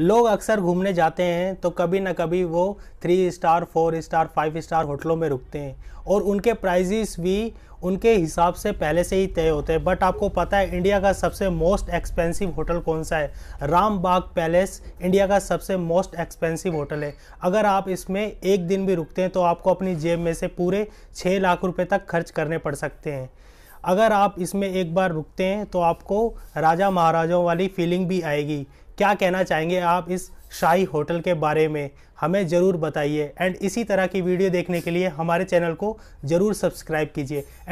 लोग अक्सर घूमने जाते हैं तो कभी ना कभी वो three star four star five star होटलों में रुकते हैं और उनके प्राइजिस भी उनके हिसाब से पहले से ही तय होते हैं बट आपको पता है इंडिया का सबसे मोस्ट एक्सपेंसिव होटल कौन सा है रामबाग पैलेस इंडिया का सबसे मोस्ट एक्सपेंसिव होटल है अगर आप इसमें एक दिन भी रुकते हैं तो आपको अपनी जेब में से पूरे छः लाख रुपए तक खर्च करने पड़ सकते हैं अगर आप इसमें एक बार रुकते हैं तो आपको राजा महाराजाओं वाली फीलिंग भी आएगी क्या कहना चाहेंगे आप इस शाही होटल के बारे में हमें ज़रूर बताइए एंड इसी तरह की वीडियो देखने के लिए हमारे चैनल को ज़रूर सब्सक्राइब कीजिए एंड